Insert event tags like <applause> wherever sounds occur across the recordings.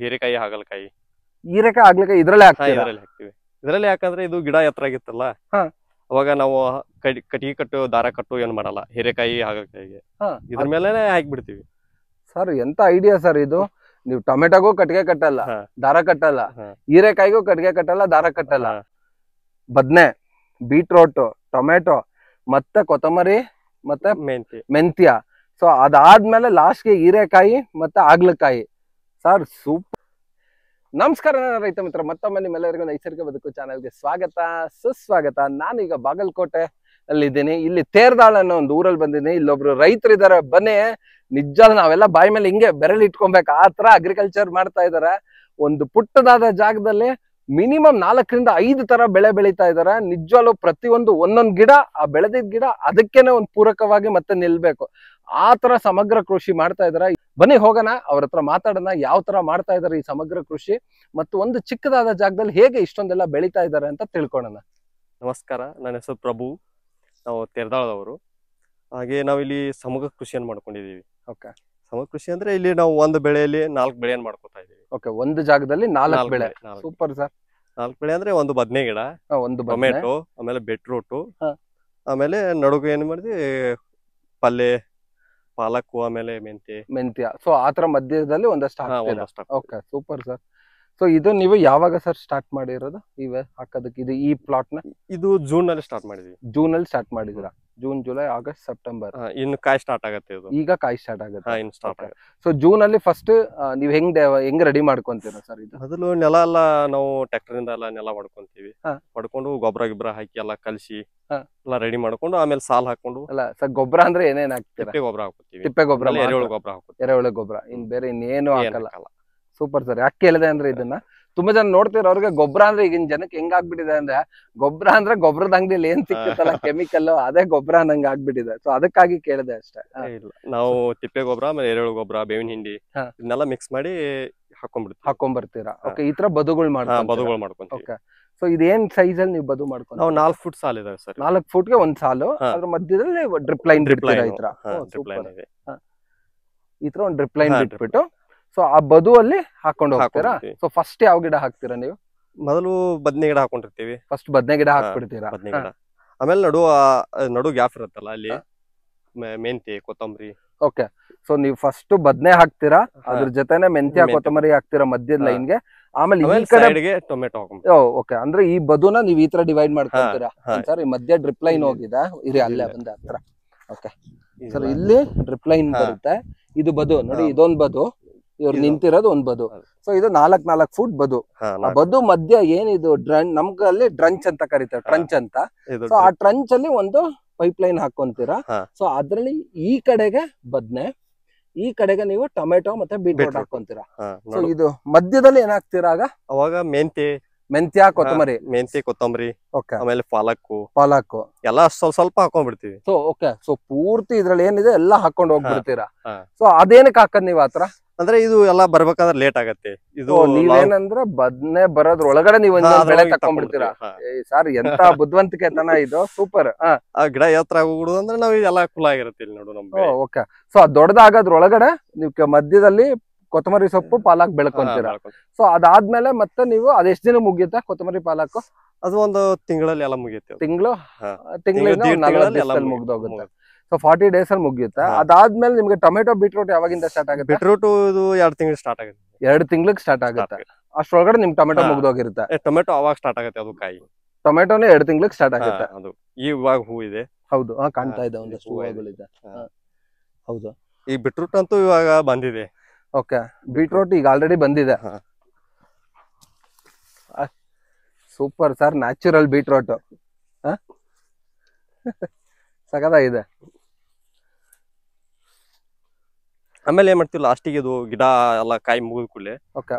ಹೀರೆಕಾಯಿ ಹಾಗಲಕಾಯಿ ಹೀರೆಕಾಯಿ ಹಾಗಲಕಾಯಿ ಇದ್ರಲ್ಲೇ ಇದ್ರಲ್ಲಿ ಹಾಕ್ತಿವಿ ಇದ್ರಲ್ಲಿ ಯಾಕಂದ್ರೆ ಇದು ಗಿಡ ಎತ್ತರ ಆಗಿತ್ತಲ್ಲ ಅವಾಗ ನಾವು ಕಟ್ಟಿಗೆ ಕಟ್ಟು ದಾರ ಕಟ್ಟು ಏನ್ ಮಾಡಲ್ಲ ಹೀರೆಕಾಯಿ ಹಾಗಲಕಾಯಿಗೆ ಹಾ. ಇದ್ರ ಮೇಲೆನೆ ಹಾಕ್ಬಿಡ್ತೀವಿ ಸರ್ ಎಂತ ಐಡಿಯಾ ಸರ್ ಇದು ನೀವು ಟೊಮೆಟೊಗೂ ಕಟ್ಟಿಗೆ ಕಟ್ಟಲ್ಲ ದಾರ ಕಟ್ಟಲ್ಲ ಹೀರೆಕಾಯಿಗೂ ಕಟ್ಟಿಗೆ ಕಟ್ಟಲ್ಲ ದಾರ ಕಟ್ಟಲ್ಲ ಬದ್ನೆ ಬೀಟ್ರೋಟ್ ಟೊಮೆಟೊ ಮತ್ತೆ ಕೊತ್ತಂಬರಿ ಮತ್ತೆ ಮೆಂತ್ಯ ಮೆಂತ್ಯ ಸೊ ಅದಾದ್ಮೇಲೆ ಲಾಸ್ಟ್ಗೆ ಹೀರೆಕಾಯಿ ಮತ್ತೆ ಆಗ್ಲಕಾಯಿ ಸರ್ ಸೂಪ್ ನಮಸ್ಕಾರ ರೈತ ಮಿತ್ರ ಮತ್ತೊಮ್ಮೆ ನಿಮ್ಮೆಲ್ಲರಿಗೂ ನೈಸರ್ಗಿಕ ಬದುಕು ಚಾನಲ್ಗೆ ಸ್ವಾಗತ ಸುಸ್ವಾಗತ ನಾನೀಗ ಬಾಗಲಕೋಟೆ ಅಲ್ಲಿ ಇದ್ದೀನಿ ಇಲ್ಲಿ ತೇರ್ದಾಳ ಅನ್ನೋ ಒಂದು ಊರಲ್ಲಿ ಬಂದಿದ್ದೀನಿ ಇಲ್ಲೊಬ್ರು ರೈತರಿದ್ದಾರೆ ಬನ್ನಿ ನಿಜ ನಾವೆಲ್ಲ ಬಾಯಿ ಮೇಲೆ ಹಿಂಗೆ ಬೆರಳು ಆ ಅಗ್ರಿಕಲ್ಚರ್ ಮಾಡ್ತಾ ಇದಾರೆ ಒಂದು ಪುಟ್ಟದಾದ ಜಾಗದಲ್ಲಿ ಮಿನಿಮಮ್ ನಾಲ್ಕರಿಂದ ಐದು ತರ ಬೆಳೆ ಬೆಳೀತಾ ಇದಾರೆ ನಿಜವಾಗ್ಲೂ ಪ್ರತಿಯೊಂದು ಒಂದೊಂದು ಗಿಡ ಆ ಬೆಳೆದಿದ್ ಗಿಡ ಅದಕ್ಕೇನೆ ಒಂದು ಪೂರಕವಾಗಿ ಮತ್ತೆ ನಿಲ್ಬೇಕು ಆ ತರ ಸಮಗ್ರ ಕೃಷಿ ಮಾಡ್ತಾ ಇದಾರೆ ಬನ್ನಿ ಹೋಗೋಣ ಅವ್ರ ಹತ್ರ ಮಾತಾಡೋಣ ಯಾವ ತರ ಮಾಡ್ತಾ ಇದಾರೆ ಈ ಸಮಗ್ರ ಕೃಷಿ ಮತ್ತು ಒಂದು ಚಿಕ್ಕದಾದ ಜಾಗದಲ್ಲಿ ಹೇಗೆ ಇಷ್ಟೊಂದೆಲ್ಲ ಬೆಳೀತಾ ಇದ್ದಾರೆ ಅಂತ ತಿಳ್ಕೊಳೋಣ ನಮಸ್ಕಾರ ನನ್ನ ಹೆಸರು ಪ್ರಭು ನಾವು ತೆರದಾಳದವರು ಹಾಗೆ ನಾವಿಲ್ಲಿ ಸಮಗ್ರ ಕೃಷಿಯನ್ನು ಮಾಡ್ಕೊಂಡಿದೀವಿ ಓಕೆ ಸಮಗ್ರ ಕೃಷಿ ಅಂದ್ರೆ ಇಲ್ಲಿ ನಾವು ಒಂದು ಬೆಳೆಯಲ್ಲಿ ನಾಲ್ಕು ಬೆಳೆಯನ್ನು ಮಾಡ್ಕೋತೀವಿ ಓಕೆ ಒಂದು ಜಾಗದಲ್ಲಿ ನಾಲ್ಕು ಬೆಳೆ ಸೂಪರ್ ಸರ್ ನಾಲ್ಕು ಬೆಳೆ ಅಂದ್ರೆ ಒಂದು ಬದನೆ ಗಿಡ ಒಂದು ಟೊಮೆಟೊ ಆಮೇಲೆ ಬೆಟ್ರೂಟು ಆಮೇಲೆ ನಡುಗು ಏನ್ ಮಾಡಿದ್ವಿ ಪಲ್ಲೆ ಪಾಲಕ್ ಆಮೇಲೆ ಮೆಂತ್ಯ ಮೆಂತ್ಯ ಸೊ ಆತರ ಮಧ್ಯದಲ್ಲಿ ಒಂದಷ್ಟು ಓಕೆ ಸೂಪರ್ ಸರ್ ಸೊ ಇದು ನೀವು ಯಾವಾಗ ಸರ್ ಸ್ಟಾರ್ಟ್ ಮಾಡಿರೋದು ಇವೆ ಹಾಕೋದಕ್ಕೆ ಇದು ಈ ಪ್ಲಾಟ್ ನ ಇದು ಜೂನ್ ನಲ್ಲಿ ಸ್ಟಾರ್ಟ್ ಮಾಡಿದ್ವಿ ಜೂನ್ ಅಲ್ಲಿ ಸ್ಟಾರ್ಟ್ ಮಾಡಿದೀರಾ ಜೂನ್ ಜುಲೈ ಆಗಸ್ಟ್ ಸೆಪ್ಟೆಂಬರ್ ಇನ್ನು ಕಾಯಿ ಸ್ಟಾರ್ಟ್ ಆಗುತ್ತೆ ಇದು ಈಗ ಕಾಯಿ ಸ್ಟಾರ್ಟ್ ಆಗುತ್ತೆ ಸ್ಟಾರ್ಟ್ ಸೊ ಜೂನ್ ಅಲ್ಲಿ ಫಸ್ಟ್ ನೀವ್ ಹೆಂಗ್ ಹೆಂಗ್ ರೆಡಿ ಮಾಡ್ಕೊಂತೀರ ಸರ್ ಇದು ಮೊದಲು ನೆಲ ಎಲ್ಲ ನಾವು ಟ್ರ್ಯಾಕ್ಟರ್ ಇಂದ ಎಲ್ಲ ನೆಲ ಮಾಡ್ಕೊಂತೀವಿ ಮಾಡ್ಕೊಂಡು ಗೊಬ್ಬರ ಗಿಬ್ಬರ ಹಾಕಿ ಎಲ್ಲ ಕಲಸಿ ಎಲ್ಲ ರೆಡಿ ಮಾಡ್ಕೊಂಡು ಆಮೇಲೆ ಸಾಲ್ ಹಾಕೊಂಡು ಅಲ್ಲ ಸರ್ ಗೊಬ್ಬರ ಅಂದ್ರೆ ಏನೇನ್ ಹಾಕ್ತೀವಿ ತಿಪ್ಪೆ ಗೊಬ್ಬರ ಹಾಕ್ತೀವಿ ತಿಪ್ಪೆ ಗೊಬ್ಬರ ಎರೆಹುಳು ಗೊಬ್ಬರ ಹಾಕ್ತೀವಿ ಎರೆಹುಳು ಗೊಬ್ಬರ ಇನ್ ಬೇರೆ ಇನ್ನೇನು ಹಾಕಲ್ಲ ಸೂಪರ್ ಸರ್ ಯಾಕೆ ಹೇಳಿದೆ ಅಂದ್ರೆ ಇದನ್ನ ತುಂಬಾ ಜನ ನೋಡ್ತಿರೋ ಅವ್ರಿಗೆ ಗೊಬ್ಬರ ಅಂದ್ರೆ ಈಗಿನ ಜನಕ್ಕೆ ಹೆಂಗ್ ಆಗ್ಬಿಟ್ಟಿದೆ ಅಂದ್ರೆ ಗೊಬ್ಬರ ಅಂದ್ರೆ ಗೊಬ್ಬರದ ಅಂಗಡಿಯಲ್ಲಿ ಏನ್ ಸಿಕ್ತಲ್ಲ ಕೆಮಿಕಲ್ ಅದೇ ಗೊಬ್ಬರ ಅನ್ನಂಗ್ ಆಗ್ಬಿಟ್ಟಿದೆ ಸೊ ಅದಕ್ಕಾಗಿ ಕೇಳಿದೆ ಅಷ್ಟೇ ನಾವು ತಿಪ್ಪೆ ಗೊಬ್ಬರ ಆಮೇಲೆ ಎರೆಹುಳು ಗೊಬ್ಬರ ಬೇವಿನ ಹಿಂಡಿ ಇದನ್ನೆಲ್ಲ ಮಿಕ್ಸ್ ಮಾಡಿ ಹಾಕೊಂಡ್ಬಿಡ್ತೀವಿ ಹಾಕೊಂಡ್ಬರ್ತೀರಾ ಓಕೆ ಈ ತರ ಬದುಗಳು ಮಾಡ್ತಾರೆ ಬದುಗಳು ಮಾಡ್ಕೊಂಡು ಓಕೆ ಸೊ ಇದೇನ್ ಸೈಜ್ ಅಲ್ಲಿ ನೀವು ಬದು ಮಾಡ್ಕೊಂಡು ನಾಲ್ಕು ಫುಟ್ ಸಾಲ ಇದಾವೆ ಸರ್ ನಾಲ್ಕು ಫುಟ್ ಗೆ ಒಂದ್ ಸಾಲು ಅದ್ರ ಮಧ್ಯದಲ್ಲಿ ಡ್ರಿಪ್ ಲೈನ್ ಡ್ರಿಪ್ ಲೈನ್ ಈ ತರ ಒಂದ್ ಡ್ರಿಪ್ ಲೈನ್ ಬಿಟ್ಬಿಟ್ಟು ಸೊ ಆ ಬದು ಅಲ್ಲಿ ಹಾಕೊಂಡು ಹೋಗ್ತೀರಾ ಸೊ ಫಸ್ಟ್ ಯಾವ ಗಿಡ ಹಾಕ್ತೀರಾ ನೀವು ಮೊದಲು ಬದ್ನೆ ಗಿಡ ಹಾಕೊಂಡಿರ್ತೀವಿ ಫಸ್ಟ್ ಬದ್ನೆ ಗಿಡ ಹಾಕ್ಬಿಡ್ತೀರಾ ಗಿಡ ಆಮೇಲೆ ನಡು ನಡು ಗ್ಯಾಪ್ ಇರುತ್ತಲ್ಲ ಅಲ್ಲಿ ಮೆಂತಿ ಕೊತ್ತಂಬರಿ ಓಕೆ ಸೊ ನೀವು ಫಸ್ಟ್ ಬದ್ನೆ ಹಾಕ್ತೀರಾ ಅದ್ರ ಜೊತೆನೆ ಮೆಂತ್ಯ ಕೊತ್ತಂಬರಿ ಹಾಕ್ತೀರಾ ಮಧ್ಯದ ಗೆ ಆಮೇಲೆ ಟೊಮೆಟೊ ಓಕೆ ಅಂದ್ರೆ ಈ ಬದುನ ನೀವು ಈ ತರ ಡಿವೈಡ್ ಮಾಡ್ಕೊಂತೀರಾ ಸರ್ ಈ ಮಧ್ಯ ಡ್ರಿಪ್ ಲೈನ್ ಹೋಗಿದೆ ಇರಿ ಅಲ್ಲೇ ಬಂದ ಹತ್ರ ಓಕೆ ಸರ್ ಇಲ್ಲಿ ಡ್ರಿಪ್ ಲೈನ್ ಬರುತ್ತೆ ಇದು ಬದು ನೋಡಿ ಇದೊಂದ್ ಬದು ಇವ್ರು ನಿಂತಿರೋದು ಒಂದ್ ಬದು ಸೊ ಇದು ನಾಲ್ಕ್ ನಾಲ್ಕ್ ಫುಟ್ ಬದು ಬದು ಮಧ್ಯ ಏನಿದು ಡ್ರನ್ ನಮ್ಗಲ್ಲಿ ಡ್ರಂಚ್ ಅಂತ ಕರಿತಾರೆ ಟ್ರಂಚ್ ಅಂತ ಸೊ ಆ ಟ್ರಂಚ್ ಅಲ್ಲಿ ಒಂದು ಪೈಪ್ ಲೈನ್ ಹಾಕೊಂತೀರಾ ಸೊ ಅದ್ರಲ್ಲಿ ಈ ಕಡೆಗೆ ಬದ್ನೆ ಈ ಕಡೆಗೆ ನೀವು ಟೊಮೆಟೊ ಮತ್ತೆ ಬೀಟ್ರೂಟ್ ಹಾಕೊಂತೀರಾ ಸೊ ಇದು ಮಧ್ಯದಲ್ಲಿ ಆಗ ಅವಾಗ ಮೆಂತೆ ಮೆಂತ್ಯ ಕೊತ್ತಂಬರಿ ಮೆಂತ್ಯ ಕೊತ್ತಂಬರಿ ಓಕೆ ಆಮೇಲೆ ಪಾಲಕ್ ಪಾಲಕ್ ಎಲ್ಲ ಸ್ವಲ್ಪ ಸ್ವಲ್ಪ ಹಾಕೊಂಡ್ಬಿಡ್ತೀವಿ ಸೊ ಓಕೆ ಸೊ ಪೂರ್ತಿ ಇದ್ರಲ್ಲಿ ಏನಿದೆ ಎಲ್ಲ ಹಾಕೊಂಡು ಹೋಗ್ಬಿಡ್ತೀರಾ ಸೊ ಅದೇನಕ್ಕೆ ಹಾಕದ್ ನೀವ್ ಆತರ ಅಂದ್ರೆ ಇದು ಎಲ್ಲ ಬರ್ಬೇಕಂದ್ರೆ ಲೇಟ್ ಆಗತ್ತೆ ಇದು ನೀವೇನಂದ್ರೆ ಬದ್ನೆ ಬರೋದ್ರ ಒಳಗಡೆ ನೀವ್ ಬೆಳೆ ತಕೊಂಡ್ಬಿಡ್ತೀರಾ ಸರ್ ಎಂತ <laughs> ಬುದ್ಧಿವಂತಿಕೆ ತನ ಇದು ಸೂಪರ್ ಆ ಗಿಡ ಎತ್ತರ ಹೋಗ್ಬಿಡುದು ಅಂದ್ರೆ ನಾವ್ ಎಲ್ಲಾ ಕುಲ ಆಗಿರುತ್ತೆ ಇಲ್ಲಿ ನೋಡು ನಮ್ಗೆ ಓಕೆ ಸೊ ದೊಡ್ಡದಾಗದ್ರ ಒಳಗಡೆ ನೀವು ಮಧ್ಯದಲ್ಲಿ ಕೊತ್ತಂಬರಿ ಸೊಪ್ಪು ಪಾಲಕ್ ಬೆಳ್ಕೊಂತೀರಾ ಸೊ ಅದಾದ್ಮೇಲೆ ಮತ್ತೆ ನೀವು ಅದೆಷ್ಟು ದಿನ ಮುಗಿಯುತ್ತೆ ಕೊತ್ತಂಬರಿ ಪಾಲಕ್ ಅದು ಒಂದು ತಿಂಗಳಲ್ಲಿ ಎಲ್ಲ ಮುಗಿಯುತ್ತೆ ತಿಂಗಳು ತಿಂಗಳಿಂದ ಮುಗ್ದೋಗುತ್ತೆ ಸೊ ಫಾರ್ಟಿ ಡೇಸ್ ಅಲ್ಲಿ ಮುಗಿಯುತ್ತೆ ಅದಾದ್ಮೇಲೆ ನಿಮ್ಗೆ ಟೊಮೆಟೊ ಬೀಟ್ರೂಟ್ ಯಾವಾಗಿಂದ ಸ್ಟಾರ್ಟ್ ಆಗುತ್ತೆ ಬಿಟ್ರೂಟ್ ಇದು ಎರಡು ತಿಂಗಳು ಸ್ಟಾರ್ಟ್ ಆಗುತ್ತೆ ಎರಡು ತಿಂಗಳಿಗೆ ಸ್ಟಾರ್ಟ್ ಆಗುತ್ತೆ ಅಷ್ಟೊಳಗಡೆ ನಿಮ್ ಟೊಮೆಟೊ ಮುಗ್ದೋಗಿರುತ್ತೆ ಟೊಮೆಟೊ ಅವಾಗ ಸ್ಟಾರ್ಟ್ ಆಗುತ್ತೆ ಅದು ಕಾಯಿ ಟೊಮೆಟೊನೇ ಎರಡು ತಿಂಗಳಿಗೆ ಸ್ಟಾರ್ಟ್ ಆಗುತ್ತೆ ಅದು ಇವಾಗ ಹೂ ಇದೆ ಹೌದು ಕಾಣ್ತಾ ಇದೆ ಒಂದಷ್ಟು ಹೂಗಳಿದೆ ಹೌದು ಈ ಬಿಟ್ರೂಟ್ ಅಂತೂ ಇವಾಗ ಬಂದಿದೆ ಓಕೆ ಬೀಟ್ರೋಟ್ ಈಗ ಆಲ್ರೆಡಿ ಬಂದಿದೆ ಸೂಪರ್ ಸರ್ ನ್ಯಾಚುರಲ್ ಬೀಟ್ರೋಟ್ ಸಕದಾಗಿದೆ ಆಮೇಲೆ ಏನ್ ಮಾಡ್ತೀವಿ ಲಾಸ್ಟಿಗೆ ಇದು ಗಿಡ ಎಲ್ಲ ಕಾಯಿ ಮುಗಿದ ಕೂಡಲೇ ಓಕೆ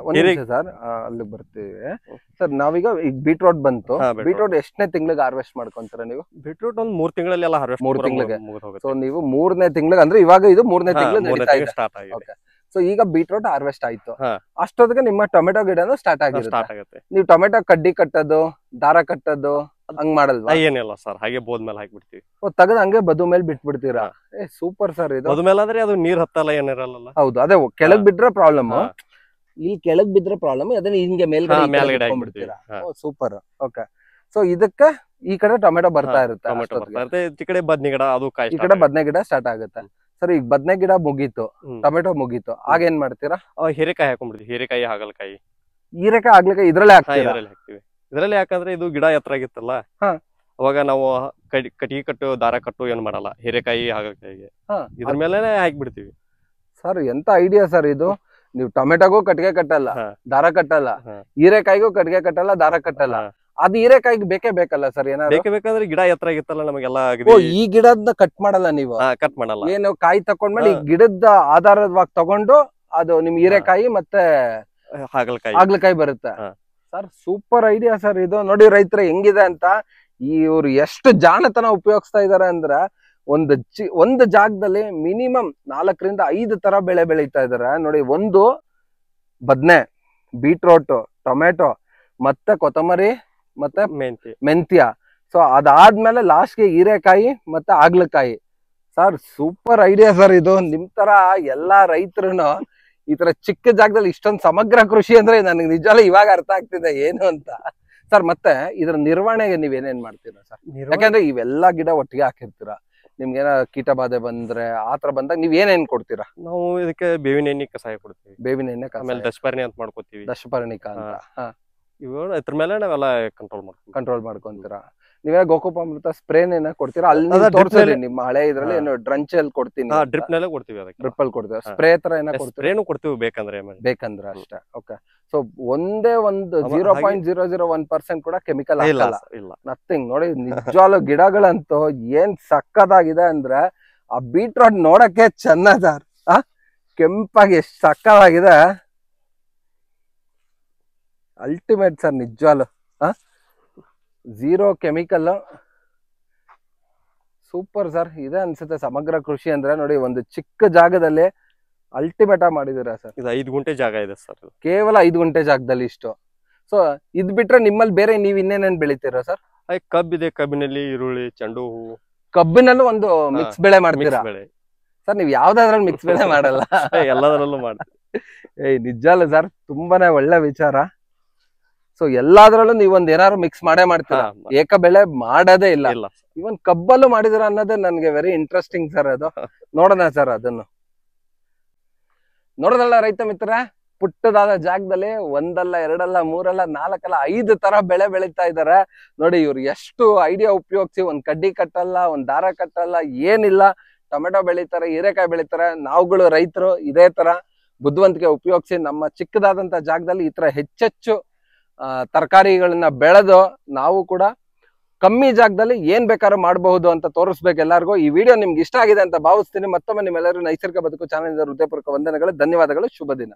ಸರ್ ಅಲ್ಲಿಗೆ ಬರ್ತೀವಿ ಸರ್ ನಾವೀಗ ಈಗ ಬೀಟ್ರೋಟ್ ಬಂತು ಬೀಟ್ರೋಟ್ ಎಷ್ಟನೇ ತಿಂಗಳಿಗೆ ಹಾರ್ವೆಸ್ಟ್ ಮಾಡ್ಕೊಂತಾರೆ ನೀವು ಬೀಟ್ರೋಟ್ ಒಂದು ಮೂರ್ ತಿಂಗಳಲ್ಲಿ ಎಲ್ಲ ಹಾರ್ವೆಸ್ಟ್ ಮೂರು ತಿಂಗಳಿಗೆ ಸೊ ನೀವು ಮೂರನೇ ತಿಂಗಳಿಗೆ ಅಂದ್ರೆ ಇವಾಗ ಇದು ಮೂರನೇ ತಿಂಗಳಿಗೆ ಸ್ಟಾರ್ಟ್ ಆಗಿದೆ ಸೊ ಈಗ ಬೀಟ್ರೋಟ್ ಹಾರ್ವೆಸ್ಟ್ ಆಯ್ತು ಅಷ್ಟೊತ್ತಿಗೆ ನಿಮ್ಮ ಟೊಮೆಟೊ ಗಿಡನು ಸ್ಟಾರ್ಟ್ ಆಗುತ್ತೆ ನೀವು ಟೊಮೆಟೊ ಕಡ್ಡಿ ಕಟ್ಟೋದು ದಾರ ಕಟ್ಟೋದು ಹಂಗ್ ಮಾಡಲ್ವಾ ಏನಿಲ್ಲ ಸರ್ ಹಾಗೆ ಬೋದ್ ಮೇಲೆ ಹಾಕ್ಬಿಡ್ತೀವಿ ತಗದ ಹಂಗೆ ಬದು ಮೇಲೆ ಬಿಟ್ಬಿಡ್ತೀರಾ ಏ ಸೂಪರ್ ಸರ್ ಇದು ಬದು ಮೇಲೆ ಅದು ನೀರ್ ಹತ್ತಲ್ಲ ಏನಿರಲ್ಲ ಹೌದು ಅದೇ ಕೆಳಗ್ ಬಿಟ್ರೆ ಪ್ರಾಬ್ಲಮ್ ಇಲ್ಲಿ ಕೆಳಗ್ ಬಿದ್ರೆ ಪ್ರಾಬ್ಲಮ್ ಅದನ್ನ ಹಿಂಗೆ ಮೇಲ್ಗಡೆ ಸೂಪರ್ ಓಕೆ ಸೊ ಇದಕ್ಕೆ ಈ ಕಡೆ ಟೊಮೆಟೊ ಬರ್ತಾ ಇರುತ್ತೆ ಈ ಕಡೆ ಬದ್ನೆ ಗಿಡ ಅದು ಈ ಕಡೆ ಬದ್ನೆ ಗಿಡ ಸ್ಟಾರ್ಟ್ ಆಗುತ್ತೆ ಸರ್ ಈಗ ಬದ್ನೆ ಗಿಡ ಮುಗೀತು ಟೊಮೆಟೊ ಮುಗೀತು ಆಗ ಏನ್ ಮಾಡ್ತೀರಾ ಹೀರೆಕಾಯಿ ಹಾಕೊಂಡ್ಬಿಡ್ತೀವಿ ಹೀರೆಕಾಯಿ ಹಾಗಲಕಾಯಿ ಹೀರೆಕಾಯಿ ಆಗ್ಲಿಕ್ಕೆ ಇದ್ರಲ್ಲೇ ಹಾಕ್ತೀವಿ ಹಾಕ್ತಿವಿ ಇದ್ರಲ್ಲಿ ಯಾಕಂದ್ರೆ ಇದು ಗಿಡ ಎತ್ತರ ಆಗಿತ್ತಲ್ಲ ಅವಾಗ ನಾವು ಕಟಿಗೆ ಕಟ್ಟು ದಾರ ಕಟ್ಟು ಏನ್ ಮಾಡಲ್ಲ ಹೀರೆಕಾಯಿ ಹಾಗಲಕಾಯಿಗೆ ಇದ್ರ ಮೇಲೆ ಹಾಕ್ಬಿಡ್ತೀವಿ ಸರ್ ಎಂತ ಐಡಿಯಾ ಸರ್ ಇದು ನೀವು ಟೊಮೆಟೊಗೂ ಕಟ್ಟಿಗೆ ಕಟ್ಟಲ್ಲ ದಾರ ಕಟ್ಟಲ್ಲ ಹೀರೆಕಾಯಿಗೂ ಕಟ್ಟಿಗೆ ಕಟ್ಟಲ್ಲ ದಾರ ಕಟ್ಟಲ್ಲ ಅದು ಹೀರೆಕಾಯಿ ಬೇಕೇ ಬೇಕಲ್ಲ ಸರ್ ಏನಾದ್ರೆ ಬೇಕೇ ಬೇಕಂದ್ರೆ ಗಿಡ ಎತ್ತರ ಆಗಿತ್ತಲ್ಲ ನಮಗೆಲ್ಲ ಈ ಗಿಡದ ಕಟ್ ಮಾಡಲ್ಲ ನೀವು ಕಟ್ ಮಾಡಲ್ಲ ಏನು ಕಾಯಿ ತಕೊಂಡ್ಮೇಲೆ ಈ ಗಿಡದ ಆಧಾರವಾಗಿ ತಗೊಂಡು ಅದು ನಿಮ್ ಹೀರೆಕಾಯಿ ಮತ್ತೆ ಹಾಗಲಕಾಯಿ ಹಾಗಲಕಾಯಿ ಬರುತ್ತೆ ಸರ್ ಸೂಪರ್ ಐಡಿಯಾ ಸರ್ ಇದು ನೋಡಿ ರೈತರ ಹೆಂಗಿದೆ ಅಂತ ಇವ್ರು ಎಷ್ಟು ಜಾಣತನ ಉಪಯೋಗಿಸ್ತಾ ಇದಾರೆ ಅಂದ್ರೆ ಒಂದ್ ಚಿ ಒಂದು ಜಾಗದಲ್ಲಿ ಮಿನಿಮಮ್ ನಾಲ್ಕರಿಂದ ಐದು ತರ ಬೆಳೆ ಬೆಳೀತಾ ಇದಾರೆ ನೋಡಿ ಒಂದು ಬದ್ನೆ ಬೀಟ್ರೋಟ್ ಟೊಮೆಟೊ ಮತ್ತೆ ಕೊತ್ತಂಬರಿ ಮತ್ತೆ ಮೆಂತ್ಯ ಮೆಂತ್ಯ ಸೊ ಅದಾದ್ಮೇಲೆ ಲಾಸ್ಟ್ಗೆ ಹೀರೆಕಾಯಿ ಮತ್ತೆ ಆಗ್ಲಕಾಯಿ ಸರ್ ಸೂಪರ್ ಐಡಿಯಾ ಸರ್ ಇದು ನಿಮ್ ತರ ಎಲ್ಲಾ ರೈತರು ಈ ತರ ಚಿಕ್ಕ ಜಾಗದಲ್ಲಿ ಇಷ್ಟೊಂದು ಸಮಗ್ರ ಕೃಷಿ ಅಂದ್ರೆ ನನಗೆ ನಿಜವಾಗ ಇವಾಗ ಅರ್ಥ ಆಗ್ತಿದೆ ಏನು ಅಂತ ಸರ್ ಮತ್ತೆ ಇದರ ನಿರ್ವಹಣೆಗೆ ನೀವ್ ಏನೇನ್ ಮಾಡ್ತೀರಾ ಸರ್ ಯಾಕಂದ್ರೆ ಇವೆಲ್ಲಾ ಗಿಡ ಒಟ್ಟಿಗೆ ಹಾಕಿರ್ತೀರ ನಿಮ್ಗೆ ಕೀಟಬಾಧೆ ಕೀಟ ಬಾಧೆ ಬಂದ್ರೆ ಆತರ ಬಂದಾಗ ನೀವ್ ಏನೇನ್ ಕೊಡ್ತೀರಾ ನಾವು ಇದಕ್ಕೆ ಬೇವಿನ ಎಣ್ಣೆ ಕಸಾಯ ಕೊಡ್ತೀವಿ ಬೇವಿನ ಎಣ್ಣೆ ಆಮೇಲೆ ದಶಪರ್ಣಿ ಅಂತ ಮಾಡ್ಕೋತೀವಿ ದಶಪರ್ಣಿಕ ಅಂತ ಇದ್ರ ಮೇಲೆ ನಾವೆಲ್ಲ ಕಂಟ್ರೋಲ್ ಮಾಡ್ತೀವಿ ಕಂಟ್ರೋಲ್ ಮಾಡ್ಕೊಂತೀರಾ ನೀವೇ ಸ್ಪ್ರೇನ್ ಏನ ಕೊಡ್ತೀರಾ ಅಲ್ಲಿ ತೋರಿಸಿ ನಿಮ್ಮ ಹಳೆ ಇದ್ರಲ್ಲಿ ಏನು ಡ್ರಂಚ್ ಅಲ್ಲಿ ಕೊಡ್ತೀನಿ ಡ್ರಿಪ್ ನಲ್ಲೇ ಕೊಡ್ತೀವಿ ಅದಕ್ಕೆ ಡ್ರಿಪ್ ಕೊಡ್ತೀವಿ ಸ್ಪ್ರೇ ತರ ಏನ ಸ್ಪ್ರೇನು ಕೊಡ್ತೀವಿ ಬೇಕಂದ್ರೆ ಬೇಕಂದ್ರೆ ಅಷ್ಟೇ ಓಕೆ ಸೊ ಒಂದೇ ಒಂದು zero point zero zero one percent ಕೂಡ ಕೆಮಿಕಲ್ ಇಲ್ಲ ನಥಿಂಗ್ ನೋಡಿ ನಿಜವಾಗ್ಲೂ ಗಿಡಗಳಂತೂ ಏನ್ ಸಕ್ಕದಾಗಿದೆ ಅಂದ್ರೆ ಆ ಬೀಟ್ರೋಟ್ ನೋಡಕ್ಕೆ ಚೆನ್ನದಾರ್ ಆ ಕೆಂಪಾಗಿ ಎಷ್ಟು ಸಕ್ಕದಾಗಿದೆ ಅಲ್ಟಿಮೇಟ್ ಸರ್ ನಿಜವಾಲು ಝೀರೋ ಕೆಮಿಕಲ್ ಸೂಪರ್ ಸರ್ ಇದೇ ಅನ್ಸುತ್ತೆ ಸಮಗ್ರ ಕೃಷಿ ಅಂದ್ರೆ ನೋಡಿ ಒಂದು ಚಿಕ್ಕ ಜಾಗದಲ್ಲಿ ಅಲ್ಟಿಮೇಟ್ ಆಗಿ ಮಾಡಿದೀರಾ ಸರ್ ಇದು ಐದು ಗುಂಟೆ ಜಾಗ ಇದೆ ಸರ್ ಕೇವಲ ಐದು ಗುಂಟೆ ಜಾಗದಲ್ಲಿ ಇಷ್ಟು ಸೊ ಇದ್ ಬಿಟ್ರೆ ನಿಮ್ಮಲ್ಲಿ ಬೇರೆ ನೀವ್ ಇನ್ನೇನೇನ್ ಬೆಳಿತೀರ ಸರ್ ಕಬ್ಬಿದೆ ಕಬ್ಬಿನಲ್ಲಿ ಈರುಳ್ಳಿ ಚೆಂಡು ಹೂವು ಕಬ್ಬಿನಲ್ಲೂ ಒಂದು ಮಿಕ್ಸ್ ಬೆಳೆ ಮಾಡ್ತೀರಾ ಸರ್ ನೀವ್ ಯಾವ್ದಾದ್ರಲ್ಲಿ ಮಿಕ್ಸ್ ಬೆಳೆ ಮಾಡಲ್ಲ ಎಲ್ಲದರಲ್ಲೂ ಮಾಡ್ತೀರಾ ಏಯ್ ನಿಜ ಅಲ್ಲ ಸರ್ ತುಂಬಾನೇ ಒಳ್ಳೆ ವಿಚಾರ ಸೊ ಎಲ್ಲಾದ್ರಲ್ಲೂ ನೀವೊಂದ್ ಏನಾದ್ರು ಮಿಕ್ಸ್ ಮಾಡೇ ಮಾಡ್ತೀರಾ ಏಕ ಬೆಳೆ ಮಾಡೋದೇ ಇಲ್ಲ ಇವನ್ ಕಬ್ಬಲ್ಲೂ ಮಾಡಿದಿರ ಅನ್ನೋದೇ ನನ್ಗೆ ವೆರಿ ಇಂಟ್ರೆಸ್ಟಿಂಗ್ ಸರ್ ಅದು ನೋಡೋಣ ಸರ್ ಅದನ್ನು ನೋಡೋದಲ್ಲ ರೈತ ಮಿತ್ರ ಪುಟ್ಟದಾದ ಜಾಗದಲ್ಲಿ ಒಂದಲ್ಲ ಎರಡಲ್ಲ ಮೂರಲ್ಲ ನಾಲ್ಕಲ್ಲ ಐದು ತರ ಬೆಳೆ ಬೆಳೀತಾ ಇದಾರೆ ನೋಡಿ ಇವ್ರು ಎಷ್ಟು ಐಡಿಯಾ ಉಪಯೋಗಿಸಿ ಒಂದ್ ಕಡ್ಡಿ ಕಟ್ಟಲ್ಲ ಒಂದ್ ದಾರ ಕಟ್ಟಲ್ಲ ಏನಿಲ್ಲ ಟೊಮೆಟೊ ಬೆಳೀತಾರೆ ಹೀರೆಕಾಯಿ ಬೆಳೀತಾರೆ ನಾವುಗಳು ರೈತರು ಇದೇ ತರ ಬುದ್ಧಿವಂತಿಕೆ ಉಪಯೋಗಿಸಿ ನಮ್ಮ ಚಿಕ್ಕದಾದಂತ ಜಾಗದಲ್ಲಿ ಈ ತರ ಹೆಚ್ಚೆಚ್ಚು ತರಕಾರಿಗಳನ್ನ ಬೆಳೆದು ನಾವು ಕೂಡ ಕಮ್ಮಿ ಜಾಗದಲ್ಲಿ ಏನ್ ಬೇಕಾದ್ರೂ ಮಾಡಬಹುದು ಅಂತ ತೋರಿಸ್ಬೇಕು ಎಲ್ಲರಿಗೂ ಈ ವಿಡಿಯೋ ನಿಮ್ಗೆ ಇಷ್ಟ ಆಗಿದೆ ಅಂತ ಭಾವಿಸ್ತೀನಿ ಮತ್ತೊಮ್ಮೆ ನಿಮ್ಮೆಲ್ಲರೂ ನೈಸರ್ಗಿಕ ಬದುಕು ಚಾನಲ್ ಹೃದಯಪೂರ್ವಕ ವಂದನೆಗಳು ಧನ್ಯವಾದಗಳು ಶುಭ ದಿನ